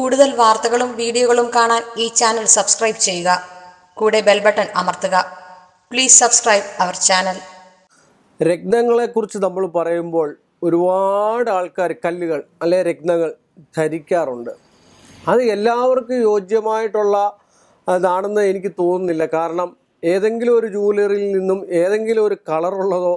കൂടുതൽ വാർത്തകളും വീഡിയോകളും കാണാൻ ഈ ചാനൽ സബ്സ്ക്രൈബ് ചെയ്യുക കൂടെ ബെൽ ബട്ടൺ അമർത്തുക പ്ലീസ് സബ്സ്ക്രൈബ് അവർ ചാനൽ കുറിച്ച് നമ്മൾ പറയുമ്പോൾ ഒരുപാട് ആൾക്കാർ കല്ലുകൾ അല്ലെ രക്തങ്ങൾ ധരിക്കാറുണ്ട് അത് എല്ലാവർക്കും യോജ്യമായിട്ടുള്ള അതാണെന്ന് എനിക്ക് തോന്നുന്നില്ല കാരണം ഏതെങ്കിലും ഒരു ജൂവലറിയിൽ നിന്നും ഏതെങ്കിലും ഒരു കളറുള്ളതോ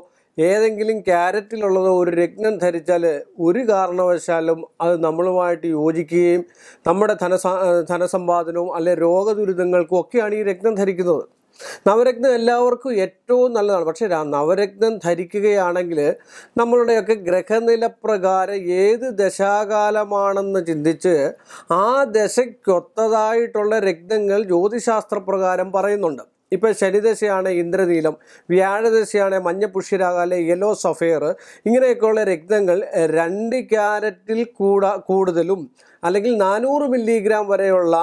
ഏതെങ്കിലും ക്യാരറ്റിലുള്ളത് ഒരു രത്നം ധരിച്ചാൽ ഒരു കാരണവശാലും അത് നമ്മളുമായിട്ട് യോജിക്കുകയും നമ്മുടെ ധനസ ധനസമ്പാദനവും അല്ലെ രോഗദുരിതങ്ങൾക്കും ഒക്കെയാണ് ഈ രത്നം ധരിക്കുന്നത് നവരത്നം എല്ലാവർക്കും ഏറ്റവും നല്ലതാണ് പക്ഷേ നവരത്നം ധരിക്കുകയാണെങ്കിൽ നമ്മളുടെയൊക്കെ ഗ്രഹനില പ്രകാരം ഏത് ദശാകാലമാണെന്ന് ചിന്തിച്ച് ആ ദശയ്ക്കൊത്തതായിട്ടുള്ള രത്നങ്ങൾ ജ്യോതിശാസ്ത്രപ്രകാരം പറയുന്നുണ്ട് ഇപ്പോൾ ശനിദശയാണ് ഇന്ദ്രനീലം വ്യാഴദശയാണ് മഞ്ഞപുഷ്യരാഗ അല്ലെ യെല്ലോ സഫയർ ഇങ്ങനെയൊക്കെയുള്ള രക്തങ്ങൾ രണ്ട് ക്യാരറ്റിൽ കൂട കൂടുതലും അല്ലെങ്കിൽ നാനൂറ് മില്ലിഗ്രാം വരെയുള്ള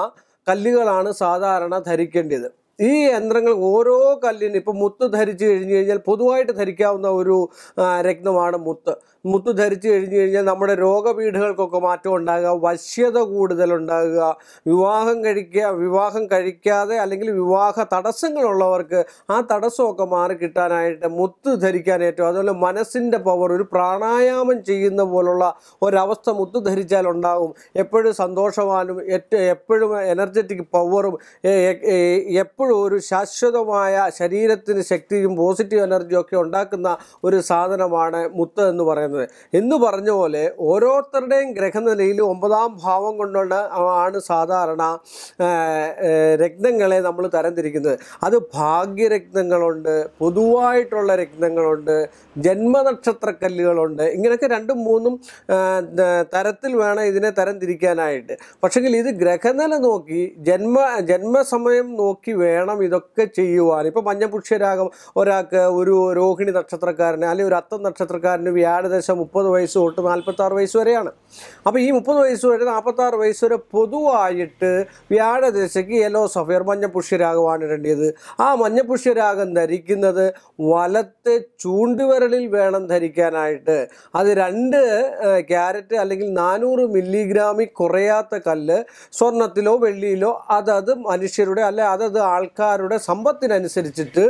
കല്ലുകളാണ് സാധാരണ ധരിക്കേണ്ടത് ഈ യന്ത്രങ്ങൾ ഓരോ കല്ലിന് ഇപ്പം മുത്ത് ധരിച്ചു കഴിഞ്ഞു കഴിഞ്ഞാൽ പൊതുവായിട്ട് ധരിക്കാവുന്ന ഒരു രക്തമാണ് മുത്ത് മുത്തു ധരിച്ചു കഴിഞ്ഞു കഴിഞ്ഞാൽ നമ്മുടെ രോഗപീഠകൾക്കൊക്കെ മാറ്റം ഉണ്ടാകുക വശ്യത കൂടുതലുണ്ടാകുക വിവാഹം കഴിക്കുക വിവാഹം കഴിക്കാതെ അല്ലെങ്കിൽ വിവാഹ തടസ്സങ്ങളുള്ളവർക്ക് ആ തടസ്സമൊക്കെ മാറി കിട്ടാനായിട്ട് മുത്ത് ധരിക്കാൻ ഏറ്റവും അതുപോലെ മനസ്സിൻ്റെ പവർ ഒരു പ്രാണായാമം ചെയ്യുന്ന പോലുള്ള ഒരവസ്ഥ മുത്ത് ധരിച്ചാൽ ഉണ്ടാകും എപ്പോഴും സന്തോഷവാനും ഏറ്റവും എപ്പോഴും എനർജറ്റിക് പവറും എപ്പോഴും ഒരു ശാശ്വതമായ ശരീരത്തിന് ശക്തിയും പോസിറ്റീവ് എനർജിയും ഒക്കെ ഉണ്ടാക്കുന്ന ഒരു സാധനമാണ് മുത്ത് എന്ന് പറയുന്നത് പറയുന്നത് എന്ന് പറഞ്ഞ പോലെ ഓരോരുത്തരുടെയും ഗ്രഹനിലയിൽ ഒമ്പതാം ഭാവം കൊണ്ടുള്ള ആണ് സാധാരണ രക്തങ്ങളെ നമ്മൾ തരംതിരിക്കുന്നത് അത് ഭാഗ്യരക്തങ്ങളുണ്ട് പൊതുവായിട്ടുള്ള രക്തങ്ങളുണ്ട് ജന്മനക്ഷത്രക്കല്ലുകളുണ്ട് ഇങ്ങനെയൊക്കെ രണ്ടും മൂന്നും തരത്തിൽ വേണം ഇതിനെ തരംതിരിക്കാനായിട്ട് പക്ഷെങ്കിൽ ഇത് ഗ്രഹനില നോക്കി ജന്മ ജന്മസമയം നോക്കി വേണം ഇതൊക്കെ ചെയ്യുവാൻ ഇപ്പോൾ മഞ്ഞപുഷ്യരാഗം ഒരാൾക്ക് ഒരു രോഹിണി നക്ഷത്രക്കാരന് അല്ലെങ്കിൽ ഒരു അത്തം നക്ഷത്രക്കാരന് വ്യാഴദശ ഏകദേശം മുപ്പത് വയസ്സ് തൊട്ട് നാൽപ്പത്താറ് വയസ്സ് വരെയാണ് അപ്പോൾ ഈ മുപ്പത് വയസ്സ് വരെ നാൽപ്പത്താറ് വയസ്സ് വരെ പൊതുവായിട്ട് വ്യാഴദശയ്ക്ക് യെല്ലോ സഫയർ മഞ്ഞപ്പുഷ്യരാഗമാണ് ഇടേണ്ടത് ആ മഞ്ഞപുഷ്യരാഗം ധരിക്കുന്നത് വലത്തെ ചൂണ്ടുവിരലിൽ വേണം ധരിക്കാനായിട്ട് അത് രണ്ട് ക്യാരറ്റ് അല്ലെങ്കിൽ നാനൂറ് മില്ലിഗ്രാമിൽ കുറയാത്ത കല്ല് സ്വർണത്തിലോ വെള്ളിയിലോ അതത് മനുഷ്യരുടെ അല്ലെ അതത് ആൾക്കാരുടെ സമ്പത്തിനനുസരിച്ചിട്ട്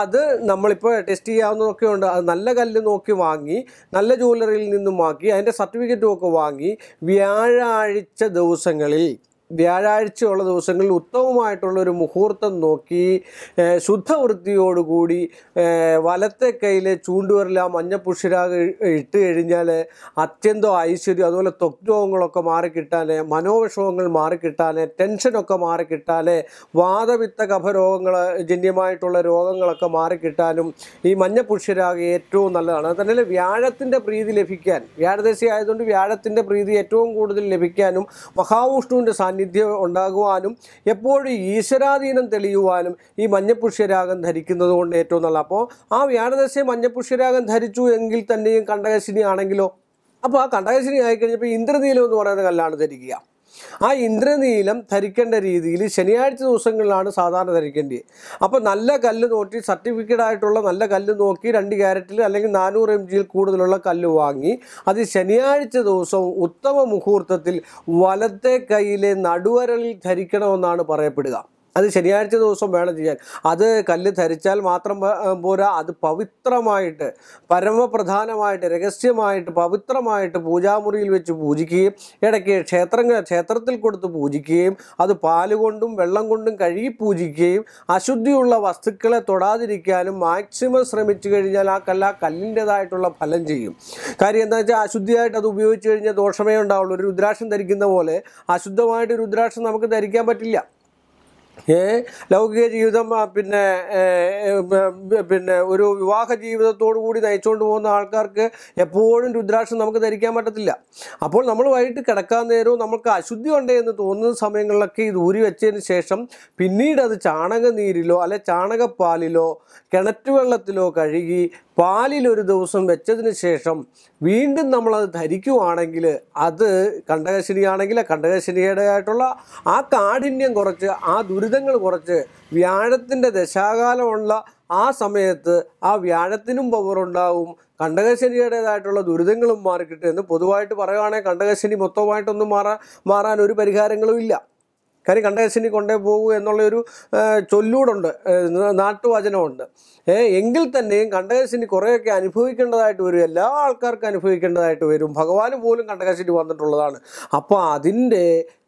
അത് നമ്മളിപ്പോൾ ടെസ്റ്റ് ചെയ്യാവുന്നതൊക്കെ ഉണ്ട് അത് നല്ല കല്ല് നോക്കി വാങ്ങി നല്ല ജ്വല്ലറിയിൽ വാങ്ങി അതിൻ്റെ സർട്ടിഫിക്കറ്റും ഒക്കെ വാങ്ങി വ്യാഴാഴ്ച ദിവസങ്ങളിൽ വ്യാഴാഴ്ചയുള്ള ദിവസങ്ങളിൽ ഉത്തമമായിട്ടുള്ള ഒരു മുഹൂർത്തം നോക്കി ശുദ്ധവൃത്തിയോടുകൂടി വലത്തെ കയ്യിലെ ചൂണ്ടുവരല മഞ്ഞപ്പുഷിരാക ഇട്ട് കഴിഞ്ഞാൽ അത്യന്തം ഐശ്വര്യം അതുപോലെ രോഗങ്ങളൊക്കെ മാറിക്കിട്ടാൽ മനോവിഷമങ്ങൾ മാറിക്കിട്ടാൽ ടെൻഷനൊക്കെ മാറിക്കിട്ടാൽ വാദവിത്ത കഫരോഗങ്ങൾ ജന്യമായിട്ടുള്ള രോഗങ്ങളൊക്കെ മാറിക്കിട്ടാനും ഈ മഞ്ഞപ്പുഷ്യരാക ഏറ്റവും നല്ലതാണ് അതുതന്നെ വ്യാഴത്തിൻ്റെ പ്രീതി ലഭിക്കാൻ വ്യാഴദശി ആയതുകൊണ്ട് വ്യാഴത്തിൻ്റെ പ്രീതി ഏറ്റവും കൂടുതൽ ലഭിക്കാനും മഹാവിഷ്ണുവിൻ്റെ സാന്നിധ്യം സാന്നിധ്യം ഉണ്ടാകുവാനും എപ്പോഴും ഈശ്വരാധീനം തെളിയുവാനും ഈ മഞ്ഞപ്പുഷ്യരാഗം ധരിക്കുന്നത് കൊണ്ട് ഏറ്റവും നല്ല അപ്പോൾ ആ വ്യാഴദശയെ മഞ്ഞപ്പുഷ്യരാഗം ധരിച്ചു എങ്കിൽ തന്നെയും കണ്ടകശിനി ആണെങ്കിലോ അപ്പോൾ ആ കണ്ടകശിനി ആയിക്കഴിഞ്ഞപ്പോൾ ഇന്ദ്രനീലം എന്ന് പറയുന്ന കല്ലാണ് ധരിക്കുക ആ ഇന്ദ്രനീലം ധരിക്കേണ്ട രീതിയിൽ ശനിയാഴ്ച ദിവസങ്ങളിലാണ് സാധാരണ ധരിക്കേണ്ടത് അപ്പോൾ നല്ല കല്ല് നോക്കി സർട്ടിഫിക്കറ്റ് ആയിട്ടുള്ള നല്ല കല്ല് നോക്കി രണ്ട് ക്യാരറ്റിൽ അല്ലെങ്കിൽ നാനൂറ് എം ജിയിൽ കൂടുതലുള്ള കല്ല് വാങ്ങി അത് ശനിയാഴ്ച ദിവസം ഉത്തമ മുഹൂർത്തത്തിൽ വലത്തെ കൈയിലെ നടുവരളിൽ ധരിക്കണമെന്നാണ് പറയപ്പെടുക അത് ശനിയാഴ്ച ദിവസം വേണം ചെയ്യാൻ അത് കല്ല് ധരിച്ചാൽ മാത്രം പോരാ അത് പവിത്രമായിട്ട് പരമപ്രധാനമായിട്ട് രഹസ്യമായിട്ട് പവിത്രമായിട്ട് പൂജാമുറിയിൽ വെച്ച് പൂജിക്കുകയും ഇടയ്ക്ക് ക്ഷേത്രങ്ങൾ ക്ഷേത്രത്തിൽ കൊടുത്ത് പൂജിക്കുകയും അത് പാലുകൊണ്ടും വെള്ളം കൊണ്ടും കഴുകി പൂജിക്കുകയും അശുദ്ധിയുള്ള വസ്തുക്കളെ തൊടാതിരിക്കാനും മാക്സിമം ശ്രമിച്ചു കഴിഞ്ഞാൽ ആ കല്ല് ആ കല്ലിൻ്റെതായിട്ടുള്ള ഫലം ചെയ്യും കാര്യം എന്താ വെച്ചാൽ അശുദ്ധിയായിട്ട് അത് ഉപയോഗിച്ച് കഴിഞ്ഞാൽ ദോഷമേ ഉണ്ടാവുള്ളൂ ഒരു രുദ്രാക്ഷം ധരിക്കുന്ന പോലെ അശുദ്ധമായിട്ട് രുദ്രാക്ഷം നമുക്ക് ധരിക്കാൻ പറ്റില്ല ഏ ലൗകിക ജീവിതം പിന്നെ പിന്നെ ഒരു വിവാഹ ജീവിതത്തോടു കൂടി നയിച്ചുകൊണ്ട് പോകുന്ന ആൾക്കാർക്ക് എപ്പോഴും രുദ്രാക്ഷം നമുക്ക് ധരിക്കാൻ പറ്റത്തില്ല അപ്പോൾ നമ്മൾ വൈകിട്ട് കിടക്കാൻ നേരവും നമുക്ക് അശുദ്ധി ഉണ്ട് എന്ന് തോന്നുന്ന സമയങ്ങളിലൊക്കെ ഇത് ഊരി വെച്ചതിന് ശേഷം പിന്നീട് അത് നീരിലോ അല്ലെ ചാണകപ്പാലിലോ കിണറ്റുവെള്ളത്തിലോ കഴുകി പാലിൽ ഒരു ദിവസം വെച്ചതിന് ശേഷം വീണ്ടും നമ്മളത് ധരിക്കുവാണെങ്കിൽ അത് കണ്ടകശനിയാണെങ്കിൽ കണ്ടകശനിയുടേതായിട്ടുള്ള ആ കാഠിന്യം കുറച്ച് ആ ദുരിതങ്ങൾ കുറച്ച് വ്യാഴത്തിൻ്റെ ദശാകാലമുള്ള ആ സമയത്ത് ആ വ്യാഴത്തിനും പവറുണ്ടാവും കണ്ടകശനിയുടേതായിട്ടുള്ള ദുരിതങ്ങളും മാറിക്കിട്ടുമെന്ന് പൊതുവായിട്ട് പറയുകയാണെങ്കിൽ കണ്ടകശനി മൊത്തമായിട്ടൊന്നും മാറാൻ മാറാൻ ഒരു പരിഹാരങ്ങളും ഇല്ല കാര്യം കണ്ടേശിനി കൊണ്ടേ പോകൂ എന്നുള്ളൊരു ചൊല്ലൂടുണ്ട് നാട്ടുവചനമുണ്ട് എങ്കിൽ തന്നെയും കണ്ടകശിനി കുറേയൊക്കെ അനുഭവിക്കേണ്ടതായിട്ട് വരും എല്ലാ ആൾക്കാർക്കും അനുഭവിക്കേണ്ടതായിട്ട് വരും ഭഗവാന് പോലും കണ്ടകശിനി വന്നിട്ടുള്ളതാണ് അപ്പോൾ അതിൻ്റെ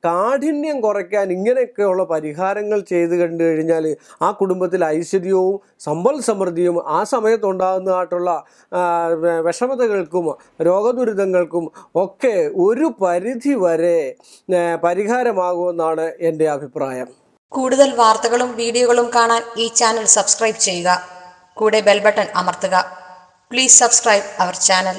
കാഠിന്യം കുറയ്ക്കാൻ ഇങ്ങനെയൊക്കെയുള്ള പരിഹാരങ്ങൾ ചെയ്ത് കണ്ടു കഴിഞ്ഞാൽ ആ കുടുംബത്തിൽ ഐശ്വര്യവും സമ്പൽ സമൃദ്ധിയും ആ സമയത്തുണ്ടാകുന്നതായിട്ടുള്ള വിഷമതകൾക്കും രോഗദുരിതങ്ങൾക്കും ഒക്കെ ഒരു പരിധി വരെ പരിഹാരമാകുമെന്നാണ് എൻ്റെ അഭിപ്രായം കൂടുതൽ വാർത്തകളും വീഡിയോകളും കാണാൻ ഈ ചാനൽ സബ്സ്ക്രൈബ് ചെയ്യുക കൂടെ ബെൽബട്ടൺ അമർത്തുക പ്ലീസ് സബ്സ്ക്രൈബ് അവർ ചാനൽ